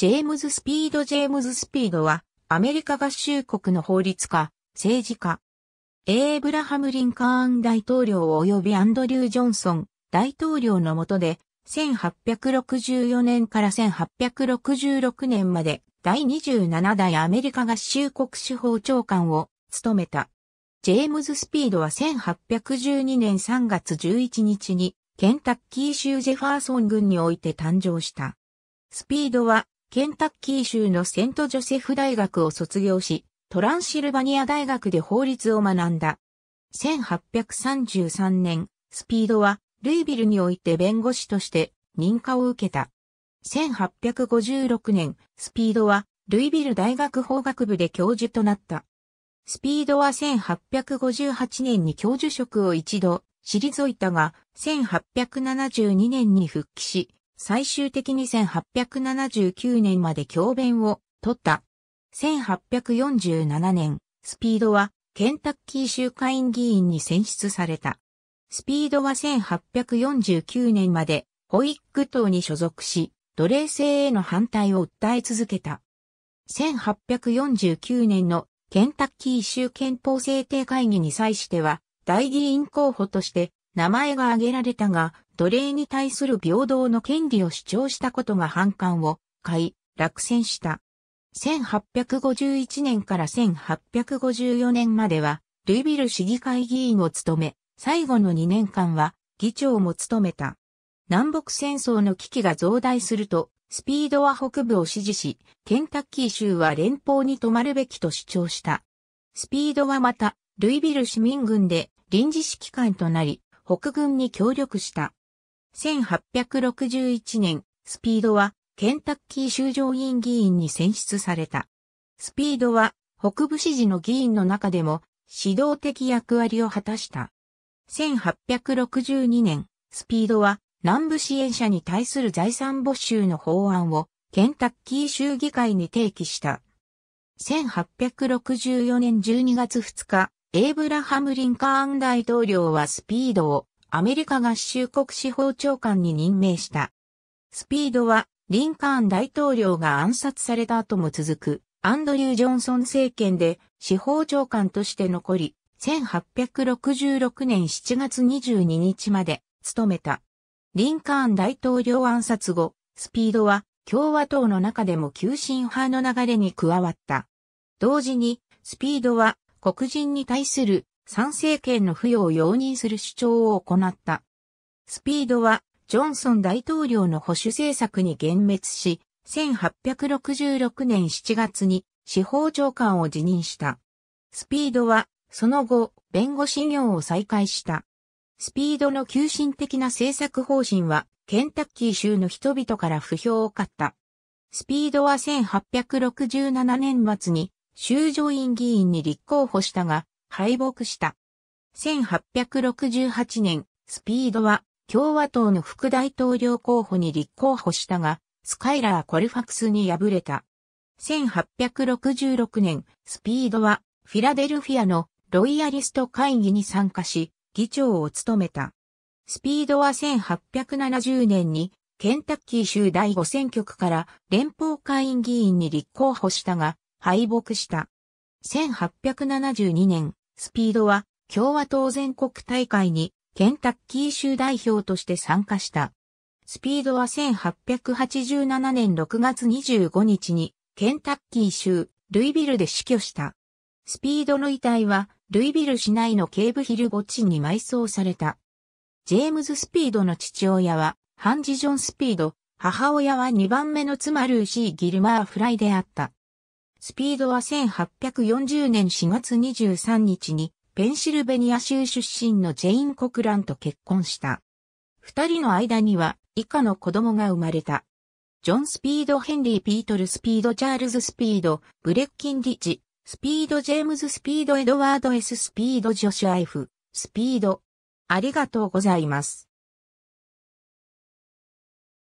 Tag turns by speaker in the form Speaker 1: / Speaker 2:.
Speaker 1: ジェームズ・スピード・ジェームズ・スピードは、アメリカ合衆国の法律家、政治家。エーブラハム・リンカーン大統領及びアンドリュー・ジョンソン大統領の下で、1864年から1866年まで第27代アメリカ合衆国司法長官を務めた。ジェームズ・スピードは1812年3月11日にケンタッキー州ジェファーソン郡において誕生した。スピードはケンタッキー州のセントジョセフ大学を卒業し、トランシルバニア大学で法律を学んだ。1833年、スピードは、ルイビルにおいて弁護士として認可を受けた。1856年、スピードは、ルイビル大学法学部で教授となった。スピードは1858年に教授職を一度退いたが、1872年に復帰し、最終的に1879年まで教鞭を取った。1847年、スピードはケンタッキー州会員議員に選出された。スピードは1849年までホイック党に所属し、奴隷制への反対を訴え続けた。1849年のケンタッキー州憲法制定会議に際しては、大議員候補として名前が挙げられたが、奴隷に対する平等の権利を主張したことが反感を買い、落選した。1851年から1854年までは、ルイビル市議会議員を務め、最後の2年間は議長も務めた。南北戦争の危機が増大すると、スピードは北部を支持し、ケンタッキー州は連邦に止まるべきと主張した。スピードはまた、ルイビル市民軍で臨時指揮官となり、北軍に協力した。1861年、スピードはケンタッキー州上院議員に選出された。スピードは北部支持の議員の中でも指導的役割を果たした。1862年、スピードは南部支援者に対する財産没収の法案をケンタッキー州議会に提起した。1864年12月2日、エイブラハム・リンカーン大統領はスピードをアメリカ合衆国司法長官に任命した。スピードは、リンカーン大統領が暗殺された後も続く、アンドリュー・ジョンソン政権で司法長官として残り、1866年7月22日まで務めた。リンカーン大統領暗殺後、スピードは共和党の中でも急進派の流れに加わった。同時に、スピードは黒人に対する参政権の付与を容認する主張を行った。スピードは、ジョンソン大統領の保守政策に幻滅し、1866年7月に司法長官を辞任した。スピードは、その後、弁護士業を再開した。スピードの急進的な政策方針は、ケンタッキー州の人々から不評を買った。スピードは1867年末に、州上院議員に立候補したが、敗北した。1868年、スピードは共和党の副大統領候補に立候補したが、スカイラー・コルファクスに敗れた。1866年、スピードはフィラデルフィアのロイヤリスト会議に参加し、議長を務めた。スピードは1870年にケンタッキー州第5選挙区から連邦会員議員に立候補したが、敗北した。1872年、スピードは共和党全国大会にケンタッキー州代表として参加した。スピードは1887年6月25日にケンタッキー州ルイビルで死去した。スピードの遺体はルイビル市内の警部ヒル墓地に埋葬された。ジェームズ・スピードの父親はハンジ・ジョン・スピード、母親は2番目の妻ルーシー・ギルマー・フライであった。スピードは1840年4月23日にペンシルベニア州出身のジェイン・コクランと結婚した。二人の間には以下の子供が生まれた。ジョン・スピード・ヘンリー・ピートル・スピード・チャールズ・スピード、ブレッキン・リッジ、スピード・ジェームズ・スピード・エドワード・エス・スピード・ジョシュ・アイフ、スピード。ありがとうございます。